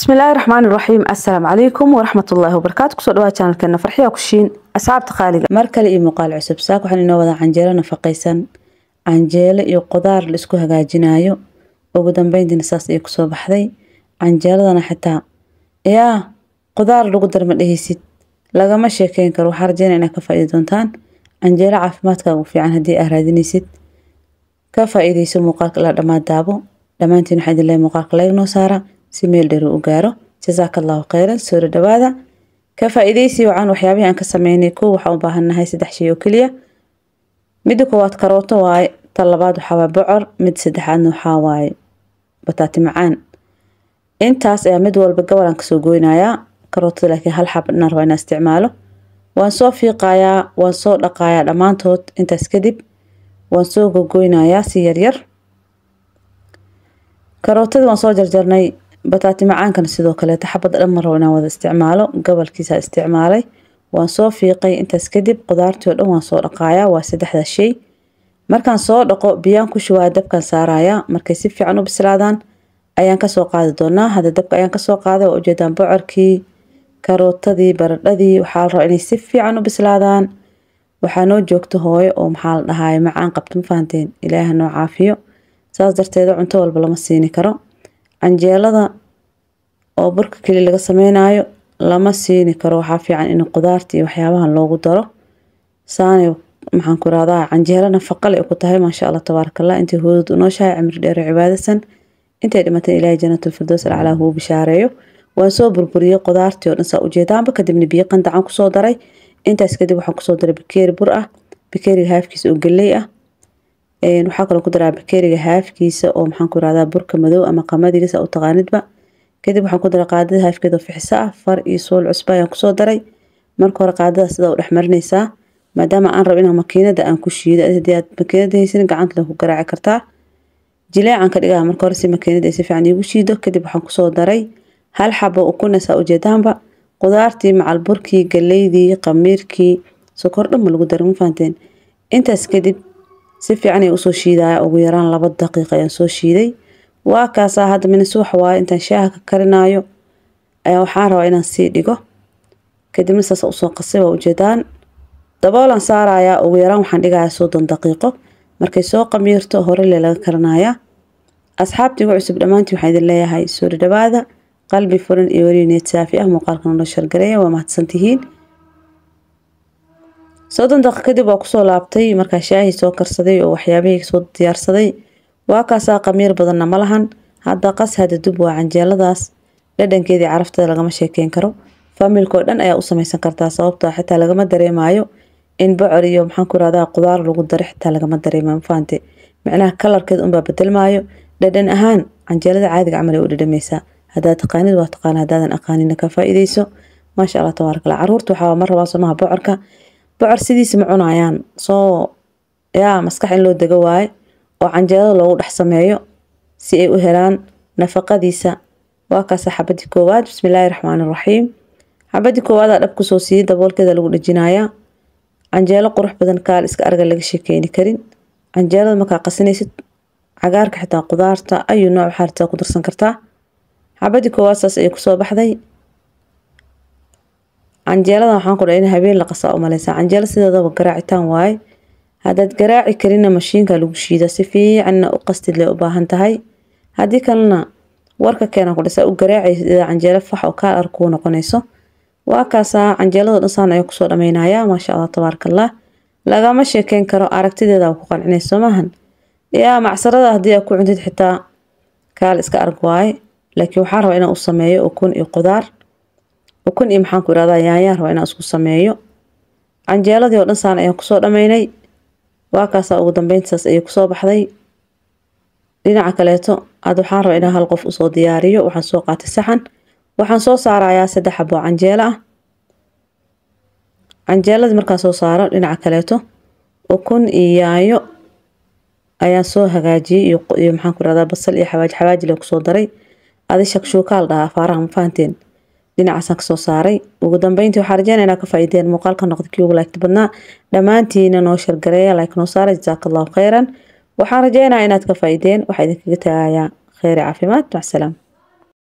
بسم الله الرحمن الرحيم السلام عليكم ورحمة الله وبركاته كسو دواها شانلكنا فرحية وكشين أصحاب تخالق مركل إي مقال عسب ساك وحن إنو وضع عنجيلة نفقيسا عنجيلة إيو قدار لسكو هقا جنايو وقدن بين دي نساس إيو كسو بحذي عنجيلة دانا حتى يا قدار لو قدر من إيه سيد لغا ما شيكين كرو حرجين إنا كفايد دونتان عنجيلة عافمات كاقو في عن هدي أهراديني سيد كفايد يسو مقالك لا دما دابو دمانتين حد الله مقالك لا ينو سارة si meel dheer u gaaro jasaaka allahu kheyran soo ka faa'iideysii iidaysii wacan waxyaabihii aan ka sameynay kow waxaan u baahannahay saddex shay oo keliya midda koowaad karooto waaye ta labaad waxaawaaye bocor mid saddexaadna waxaa waaye bataati macaan intaas ayaa mid walba gobol aan kasoo goynayaa karootada laakiin hal xab inaan raba inaan isticmaalo waan soo fiiqayaa waan soo dhaqaayaa dhammaantood intaas kadib waan soo gogoynayaa si yaryar karootada waan soo jarjarnay bataati macaankana sidoo kaleeta xabada dhan rabo inaan wada isticmaalo gobolkiisa isticmaalay waan soo fiiqay intaas kadib qudaartii oo dhan waan soo dhaqaayaa waa saddexdaa shay markaan soo dhaqo biyaan ku shubaa dabkan saarayaa markay si fiican u bislaadaan ayaan kasoo qaadi doonaa hadda dabka ayaan kasoo qaaday waa ujeedaan bocorkii karootadii baradhadii waxaa la rabaa inay si fiican u bislaadaan waxaa noo joogto hooyo oo maxaa la dhahaay macaan qabto ma fahanteen ilaaha noo caafiyo saas darteeda cunto walba lama siini karo canjeelada oo burka keliya laga sameynaayo lama siini karo waxaa fiican in qudaarta iyo waxyaabahan loogu daro saanay maxaan ku rahdaa canjeelo nafaqa ku tahay maasha allah tabaarakallah intay hoodood unooshahay nooshahay cimri dheer cibaadaysan intay dhimatay ilaahay jannatul firdows alcalaa huu bishaareeyo waan soo burburiyey qudaartii oo dhan saa ujeedaanba kadibna biyo qandacan kusoo daray intaas kadib waxaan kusoo daray bakeeri bur ah bakeeriga haafkiisa oo galley ah waxaa kaloo ku daraa bakeriga haafkiisa oo maxaan ku irahdaa burka madow ama qamadiga saa u taqaanidba kadib waxaan ku daraa qaadada haafkeeda oo ah far iyo sool cusba ayaan kusoo daray marka hore qaadada sidaa u dhexmarinaysaa maadaama aan rabo inaan makiinada aan ku shiido hadii aad makiinada haysan gacanta ku garaaci kartaa jileecan ka dhigaa marka hore si makiinada ay si fiican iigu shiido kadib waxaan kusoo daray hal xabo ukuna ah saa ujeedaanba qudaartii macalburkii galeydii qamiirkii sokor dhanba lagu daray ma fahanteen intaas kadib si fiican ay usoo shiidaya ugu yaraan laba daqiiqa ayaan soo shiiday waa kaasaa ah, hadda minisuwax waaye intaan shaaha ka karinaayo ayaa waxaan rabaa inaan sii dhigo kadibna saas usoo qasay waa ujeedaan daboolan saarayaa ugu yaraan waxaan dhigayaa soddon daqiiqo markay soo qamiirto horele laga karinayaa asxaabtii cusub dhammaantii waxaan idin leeyahay soo dhadhawaada qalbi furan iyo weliyo niyad saafi ah muuqaalka nolo shargareeya waa mahadsantihiin soddon daqiiq kadib waa kusoo laabtay markaa shaahii soo karsaday oo waxyaabihii soo diyaarsaday waa kaasaa qamiir badanna ma lahan hadda qas hada dub waa canjeeladaas dhadhankeedii caraftada lagama sheekeyn karo faamilkaoo dhan ayaa u samaysan kartaa sababtoo ah xitaa lagama dareemayo in bocor iyo maxaanku irahdaa qudaar lagu dare xitaa lagama dareema mafaante micnaha kalarkeed unbaa bedelmaayo dhadhan ahaan canjeelada caadiga camal ay u dhadhamaysaa haddaad taqaanid waa taqaana haddaadan aqaanina ka faa'iidayso maasha allah tabaarak allah carruurta mar rabaa somaha bocorka bocor sidiisi ma cunayaan soo yaa maskax in loo dego waaye oo canjeerada loogu dhex sameeyo si ay u helaan nafaqadiisa waa kaasa xabadii koowaad bismillaahi raxmaani raxiim xabadii koowaadaa dhab kusoo siiyey daboolkeeda lagu dhejinayaa canjeelo qurux badan kaal iska arga laga sheekeyni karin canjeelada markaa qasinaysid cagaarka xitaa qudaarta ayuu nooc waxaa rabtaa ku darsan kartaa xabadii koowaad saas ayay kusoo baxday canjeelada waxaan ku dhahay in habeen la qasaa u canjeela canjeelo garaacitaan waay haddaad garaaci karina mashiinka lagu shiida si fiicanna u qastid lee u baahan tahay haddii kalena warka keenan ku dhisaa u garaacaysa canjeelo fax oo kaal ar noqonayso waa kaasaa canjeelada dhisaan ayaa kusoo dhameynayaa maasha allah tabaarakallah lagama sheekeyn karo aragtideeda ku qancinay soomahan yaa macsarada haddii aa ku cuntid xitaa kaal iska arg waaye laakiin waxaa raba inaan u sameeyo ukun iyo qudaar ukun iyo maxaanku irahdaa yaayaan rabaa inaan isku sameeyo canjeeladii oo dhan saan ayaan kusoo dhammaynay waa kaasaa ugu dambeyntasaas ayay kusoo baxday dhinaca kaleeto hadda waxaan rabaa inaan hal qof usoo diyaariyo waxaan soo qaatay saxan waxaan soo saarayaa saddex xaboo canjeelo ah canjeeladii markaa soo saaro dhinaca kaleeto ukun iyo yaanyo ayaan soo hagaajiyey iyo maxaanku irahdaa basal iyo xawaaji xawaaji la kusoo daray adi shakshuukaal dhahaa faaraha ma fahanteen dhinacaasaan kasoo saaray ugu dambeyntii waxaa rajeynaa inaad ka faa'iideen muuqaalka noqda kii ugu laagti badnaa dhammaantiina noo shargareeya like noo saara jazaaka khayran waxaan rajeynayaa inaad ka faa'iideen waxaa idinkaga tagaayaa kheyri caafimaad macsalaam